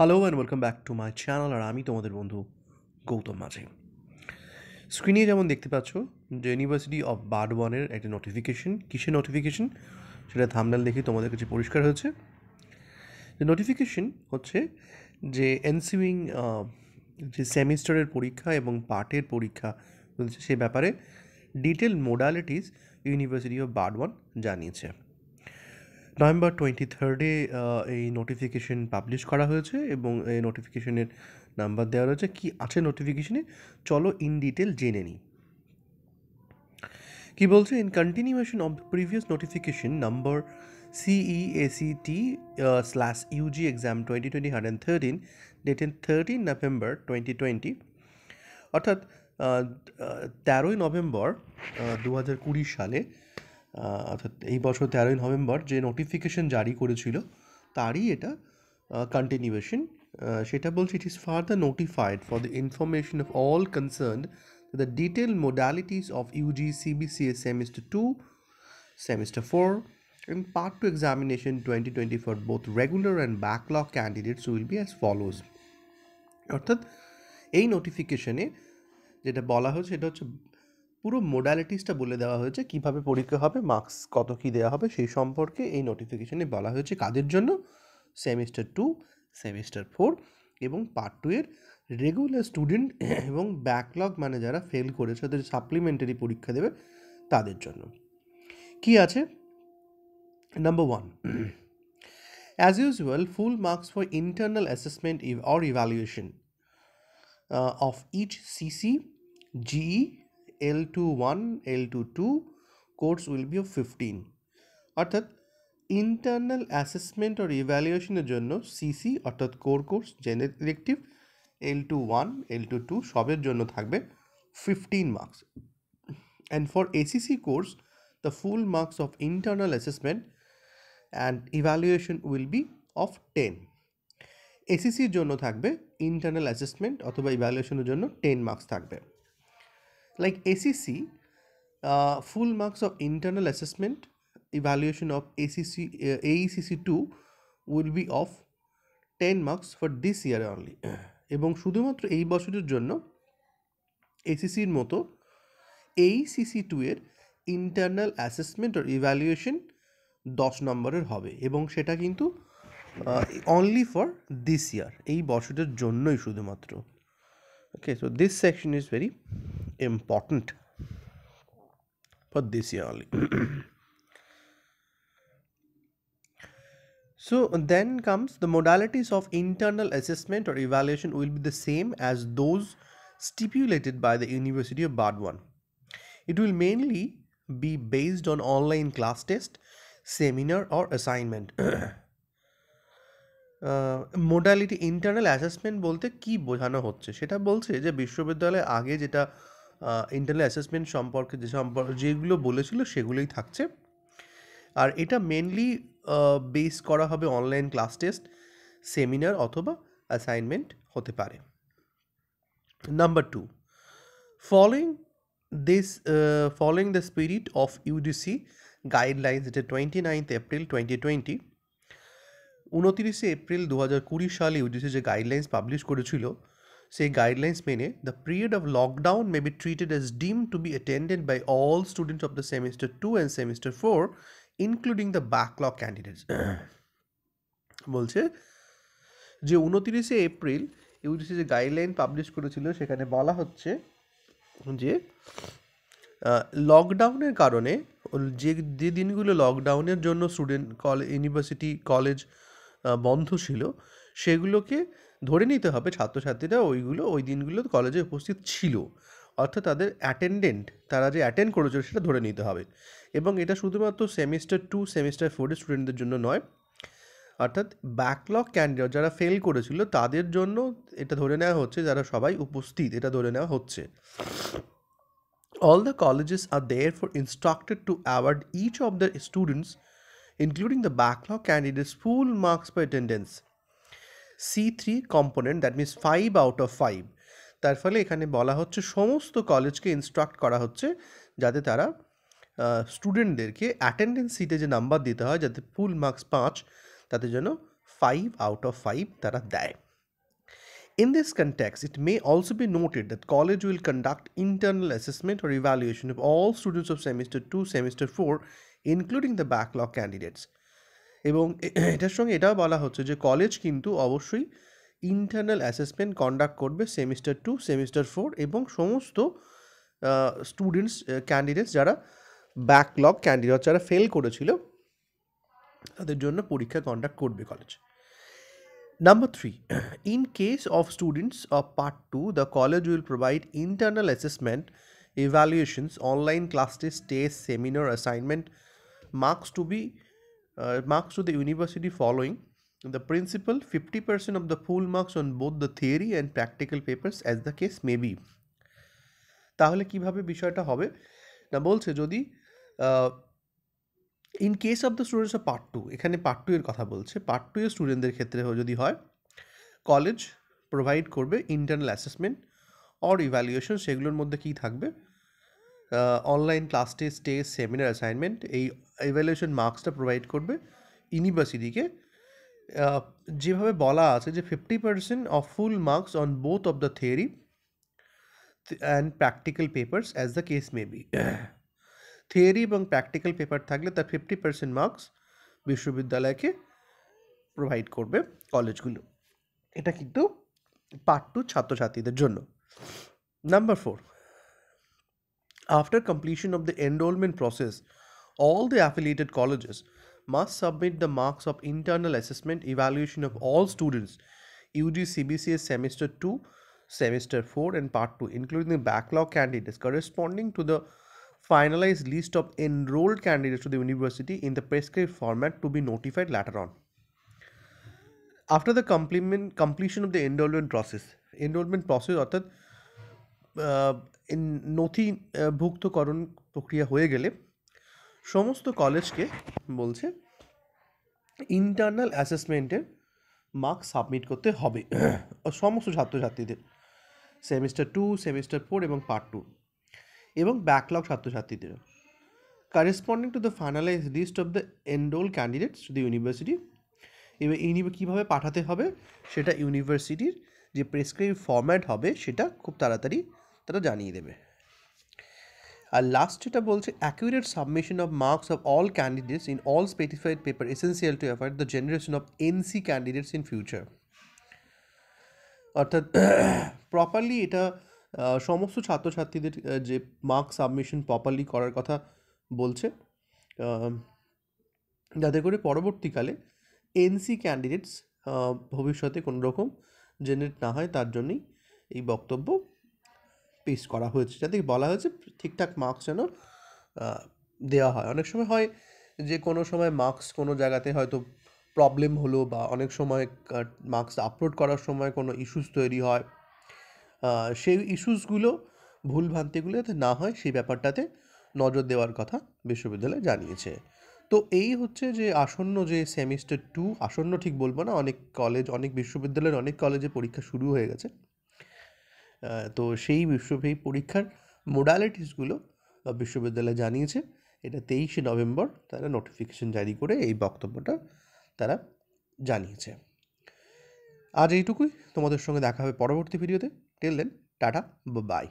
Hello and welcome back to my channel আর আমি তোমাদের বন্ধু গৌতম মাঝি স্ক্রিনে যেমন দেখতে পাচ্ছ যে ইউনিভার্সিটি অফ বার্ড ওয়ানের একটা নোটিফিকেশন কিসের নোটিফিকেশন সেটা থামনাল দেখে তোমাদের কাছে পরিষ্কার হয়েছে যে নোটিফিকেশন হচ্ছে যে এনসিউইং যে সেমিস্টারের পরীক্ষা এবং পার্টের পরীক্ষা সে ব্যাপারে detail modalities university of Burdwan জানিয়েছে নভেম্বর টোয়েন্টি থার্ডে এই নোটিফিকেশন পাবলিশ করা হয়েছে এবং এই নোটিফিকেশনের নাম্বার দেওয়া রয়েছে কি আছে নোটিফিকেশনে চলো ইন ডিটেল জেনে নিই কি বলছে in continuation of previous notification number T slash UG exam twenty twenty hundred thirteen dated thirteen November twenty twenty অর্থাৎ তেরোই নভেম্বর দু হাজার কুড়ি সালে অর্থাৎ এই বছর তেরোই নভেম্বর যে নোটিফিকেশন জারি করেছিল তারই এটা কন্টিনিউয়েশন সেটা বলছে it is further notified for the information of all concern the detail modalities of UG CBCS semester two semester four part two examination twenty twenty four both regular and backlog candidates will be as follows অর্থাৎ এই নোটিফিকেশনে যেটা বলা হচ্ছে সেটা হচ্ছে পুরো মোডালিটিসটা বলে দেওয়া হয়েছে কিভাবে পরীক্ষা হবে মার্কস কত কী দেওয়া হবে সেই সম্পর্কে এই নোটিফিকেশনে বলা হয়েছে কাদের জন্য সেমিস্টার টু সেমিস্টার ফোর এবং পার্ট টু এর রেগুলার স্টুডেন্ট এবং ব্যাকলগ মানে যারা ফেল করেছে তাদের সাপ্লিমেন্টারি পরীক্ষা দেবে তাদের জন্য কি আছে number one as usual full marks for internal assessment or evaluation of each CC GE L21 L22 course will be of fifteen অর্থাৎ ইন্টারনাল অ্যাসেসমেন্ট আর ইভ্যালুয়েশনের জন্য সিসি অর্থাৎ core course general L two one L two two সবের জন্য থাকবে fifteen marks and for ACC course the full marks of internal assessment and evaluation will be of ten এসিসির জন্য থাকবে ইন্টারনাল অ্যাসেসমেন্ট অথবা ইভ্যালুয়েশনের জন্য টেন মার্কস থাকবে like ACC, uh, full marks of internal assessment evaluation of ACC, uh, AECC 2 will be of 10 marks for this year only. এবং শুধুমাত্র এই বছরের জন্য এসিসির মতো এই এইসিসি টু এর ইন্টারনাল অ্যাসেসমেন্ট আর ইভ্যালুয়েশন দশ নম্বরের হবে এবং সেটা কিন্তু অনলি ফর দিস ইয়ার এই বছরের জন্যই শুধুমাত্র okay so this section is very important for this year only so then comes the modalities of internal assessment or evaluation will be the same as those stipulated by the university of bardwan it will mainly be based on online class test seminar or assignment modality internal assessment বলতে কি বোঝানো হচ্ছে সেটা বলছে যে বিশ্ববিদ্যালয়ে আগে যেটা ইন্টারনাল অ্যাসেসমেন্ট সম্পর্কে যে সম্পর্কে যেগুলো বলেছিল সেগুলোই থাকছে আর এটা মেনলি বেস করা হবে অনলাইন ক্লাস টেস্ট সেমিনার অথবা অ্যাসাইনমেন্ট হতে পারে number two following this following the spirit of UGC guidelines যেটা twenty ninth April twenty twenty উনতিরিশে এপ্রিল দু হাজার কুড়ি সালে ইউডিসি যে গাইডলাইন্স পাবলিশ করেছিল say guidelines mene the period of lockdown may be treated as deemed to be attended by all students of the semester 2 and semester 4 including the backlog candidates বলছে যে উনতিরিশে এপ্রিল ইউজিসি যে guideline publish করেছিল সেখানে বলা হচ্ছে যে লকডাউনের কারণে যে যে দিনগুলো লকডাউনের জন্য স্টুডেন্ট কলেজ ইউনিভার্সিটি কলেজ বন্ধ ছিল সেগুলোকে ধরে নিতে হবে ছাত্রছাত্রীরা ওইগুলো ওই দিনগুলো কলেজে উপস্থিত ছিল অর্থাৎ তাদের অ্যাটেন্ডেন্ট তারা যে অ্যাটেন্ড করেছিল সেটা ধরে নিতে হবে এবং এটা শুধুমাত্র সেমিস্টার টু সেমিস্টার ফোরের স্টুডেন্টদের জন্য নয় অর্থাৎ ব্যাকলগ ক্যান্ডিডেট যারা ফেল করেছিল তাদের জন্য এটা ধরে নেওয়া হচ্ছে যারা সবাই উপস্থিত এটা ধরে নেওয়া হচ্ছে the colleges are therefore instructed to award each of the students including the backlog candidates full marks per attendance C three component that means five out of five তার ফলে এখানে বলা হচ্ছে সমস্ত কলেজকে ইনস্ট্রাক্ট করা হচ্ছে যাতে তারা স্টুডেন্টদেরকে অ্যাটেন্ডেন্স সিটে যে নাম্বার দিতে হয় যাতে ফুল মার্কস পাঁচ তাতে যেন ফাইভ আউট অফ ফাইভ তারা দেয় In this context, it may also be noted that college will conduct internal assessment or evaluation of all students of semester 2, semester 4, including the backlog candidates. এবং এটার সঙ্গে এটাও বলা হচ্ছে যে কলেজ কিন্তু অবশ্যই ইন্টারনাল অ্যাসেসমেন্ট কন্ডাক্ট করবে সেমিস্টার টু সেমিস্টার ফোর এবং সমস্ত স্টুডেন্টস ক্যান্ডিডেটস যারা ব্যাকলগ ক্যান্ডিডেট যারা ফেল করেছিল তাদের জন্য পরীক্ষা কন্ডাক্ট করবে college number three in case of students of part two the college will provide internal assessment evaluations online class test test seminar assignment marks to be Uh, marks to the university following the principal 50% of the full marks on both the theory and practical papers as the case may be তাহলে কিভাবে বিষয়টা হবে না বলছে যদি in case of the students of part two এখানে part two এর কথা বলছে পার্ট টু এর স্টুডেন্টদের ক্ষেত্রে যদি হয় কলেজ প্রোভাইড করবে ইন্টারনাল অ্যাসেসমেন্ট অর ইভ্যালুয়েশন সেগুলোর মধ্যে কী থাকবে online class test test seminar assignment এই ইভ্যালুয়েশন মার্কসটা প্রোভাইড করবে ইউনিভার্সিটিকে যেভাবে বলা আছে যে fifty percent of full marks on both of the theory and practical papers as the case may be theory এবং প্র্যাকটিক্যাল পেপার থাকলে তার ফিফটি পার্সেন্ট মার্কস বিশ্ববিদ্যালয়কে প্রোভাইড করবে কলেজগুলো এটা কিন্তু পার্ট টু ছাত্রছাত্রীদের জন্য number four After completion of the enrollment process, all the affiliated colleges must submit the marks of internal assessment evaluation of all students UG CBCS semester 2, semester 4 and part 2 including the backlog candidates corresponding to the finalized list of enrolled candidates to the university in the prescribed format to be notified later on. After the complement completion of the enrollment process, enrollment process অর্থাৎ uh, নথিভুক্তকরণ প্রক্রিয়া হয়ে গেলে সমস্ত কলেজকে বলছে internal অ্যাসেসমেন্টের mark submit করতে হবে সমস্ত ছাত্রছাত্রীদের সেমিস্টার টু সেমিস্টার ফোর এবং পার্ট টু এবং ব্যাকলগ ছাত্রছাত্রীদের corresponding to the finalise list of the enrol candidates to the university এবার ইউনি কীভাবে পাঠাতে হবে সেটা ইউনিভার্সিটির যে প্রেসক্রাইব ফর্ম্যাট হবে সেটা খুব তাড়াতাড়ি তারা জানিয়ে দেবে আর লাস্ট যেটা বলছে accurate submission of marks of all candidates in all specified paper essential to avoid the generation of NC candidates in future অর্থাৎ প্রপারলি এটা সমস্ত ছাত্রছাত্রীদের যে মার্কস সাবমিশন প্রপারলি করার কথা বলছে যাতে করে পরবর্তীকালে এনসি ক্যান্ডিডেটস ভবিষ্যতে কোনো রকম জেনারেট না হয় তার জন্যই এই বক্তব্য পেস করা হয়েছে যাতে বলা হয়েছে ঠিকঠাক মার্কস যেন দেওয়া হয় অনেক সময় হয় যে কোনো সময় মার্কস কোনো জায়গাতে হয়তো প্রবলেম হলো বা অনেক সময় মার্কস আপলোড করার সময় কোনো ইস্যুস তৈরি হয় সেই ইস্যুসগুলো ভুলভ্রান্তিগুলো যাতে না হয় সেই ব্যাপারটাতে নজর দেওয়ার কথা বিশ্ববিদ্যালয় জানিয়েছে তো এই হচ্ছে যে আসন্ন যে সেমিস্টার টু আসন্ন ঠিক বলবো না অনেক কলেজ অনেক বিশ্ববিদ্যালয়ের অনেক কলেজে পরীক্ষা শুরু হয়ে গেছে তো সেই বিশ্বব্যাপী পরীক্ষার মোডালিটিসগুলো বিশ্ববিদ্যালয় জানিয়েছে এটা তেইশে নভেম্বর তারা নোটিফিকেশন জারি করে এই বক্তব্যটা তারা জানিয়েছে আজ এইটুকুই তোমাদের সঙ্গে দেখা হবে পরবর্তী ভিডিওতে টেললেন টাটা বাই